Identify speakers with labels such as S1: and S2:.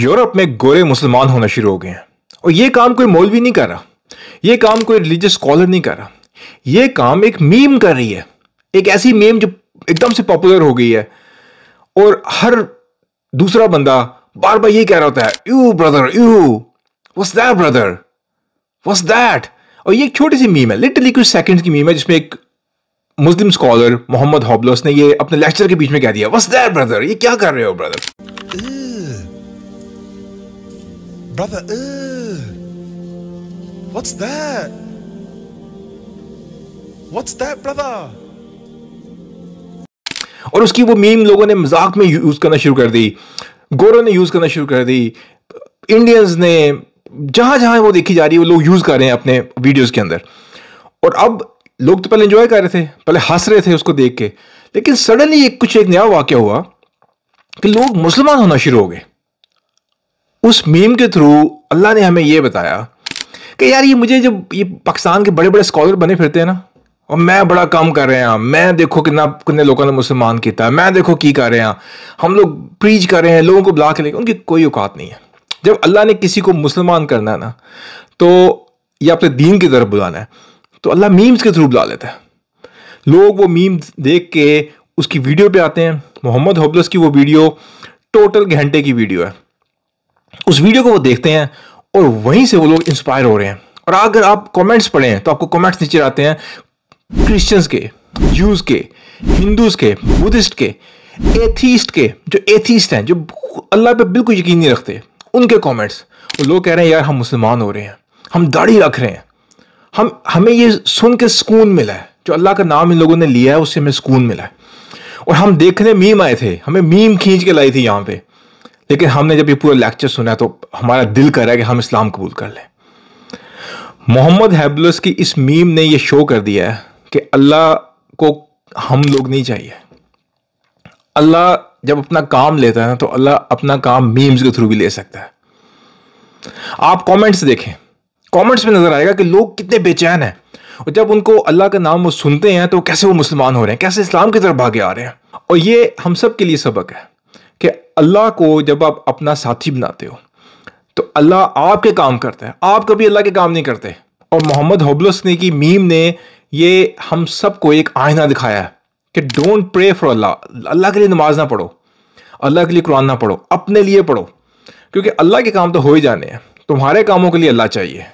S1: Europe में गोरे मुसलमान होना शुरू हो गए हैं और ये काम कोई मौलवी नहीं कर रहा ये काम कोई रिलीजियस स्कॉलर नहीं कर रहा ये काम एक मीम कर रही है एक ऐसी मीम जो एकदम से पॉपुलर हो गई है और हर दूसरा बंदा बार बार ये कह रहा होता है you brother you was that brother was that और ये एक छोटी सी मीम है लिटरली कुछ सेकंड्स की मीम है जिसमें एक मुस्लिम स्कॉलर मोहम्मद हॉबलोस ने ये अपने लेक्चर के बीच में कह दिया वॉज दैट ब्रदर ये क्या कर रहे हो brother Brother, uh, What's that? What's that, brother? और उसकी वो मीम लोगों ने मजाक में यूज़ करना शुरू कर दी गोरों ने यूज़ करना शुरू कर दी इंडियंस ने जहां जहाँ वो देखी जा रही है वो लोग यूज़ कर रहे हैं अपने वीडियोज़ के अंदर और अब लोग तो पहले एंजॉय कर रहे थे पहले हंस रहे थे उसको देख के लेकिन सडनली एक कुछ एक नया वाक्य हुआ कि लोग मुसलमान होना शुरू हो गए उस मीम के थ्रू अल्लाह ने हमें ये बताया कि यार ये मुझे जब ये पाकिस्तान के बड़े बड़े स्कॉलर बने फिरते हैं ना और मैं बड़ा काम कर रहे हैं मैं देखो कितना कितने लोगों ने मुसलमान किया है मैं देखो की कर रहे हैं हम लोग प्रीच कर रहे हैं लोगों को बुला के लेकर उनकी कोई औकात नहीं है जब अल्लाह ने किसी को मुसलमान करना है ना तो या अपने दीन की तरफ बुलाना है तो अल्लाह मीम्स के थ्रू बुला लेता है लोग वो मीम्स देख के उसकी वीडियो पे आते हैं मोहम्मद होबलस की वो वीडियो टोटल घंटे की वीडियो है उस वीडियो को वो देखते हैं और वहीं से वो लोग इंस्पायर हो रहे हैं और अगर आप कमेंट्स पढ़ें तो आपको कमेंट्स नीचे आते हैं क्रिश्चियंस के जूस के हिंदूज के बुद्धिस्ट के एथीस्ट के जो एथीस्ट हैं जो अल्लाह पे बिल्कुल यकीन नहीं रखते उनके कमेंट्स वो लोग कह रहे हैं यार हम मुसलमान हो रहे हैं हम दाढ़ी रख रहे हैं हम हमें ये सुन के सुकून मिला है जो अल्लाह का नाम इन लोगों ने लिया है उससे हमें सुकून मिला है और हम देखने मीम आए थे हमें मीम खींच के लाई थी यहाँ पे लेकिन हमने जब ये पूरा लेक्चर सुना तो हमारा दिल कर रहा है कि हम इस्लाम कबूल कर लें मोहम्मद हैबलस की इस मीम ने ये शो कर दिया है कि अल्लाह को हम लोग नहीं चाहिए अल्लाह जब अपना काम लेता है ना तो अल्लाह अपना काम मीम्स के थ्रू भी ले सकता है आप कमेंट्स देखें कमेंट्स में नज़र आएगा कि लोग कितने बेचैन हैं और जब उनको अल्लाह का नाम वो सुनते हैं तो कैसे वो मुसलमान हो रहे हैं कैसे इस्लाम की तरफ भागे आ रहे हैं और ये हम सब के लिए सबक है अल्लाह को जब आप अपना साथी बनाते हो तो अल्लाह आपके काम करते हैं आप कभी अल्लाह के काम नहीं करते और मोहम्मद हबलस ने की मीम ने ये हम सबको एक आयना दिखाया है कि डोंट प्रे फॉर अल्लाह अल्लाह के लिए नमाज ना पढ़ो अल्लाह के लिए कुरान ना पढ़ो अपने लिए पढ़ो क्योंकि अल्लाह के काम तो हो ही जाने हैं तुम्हारे कामों के लिए अल्लाह चाहिए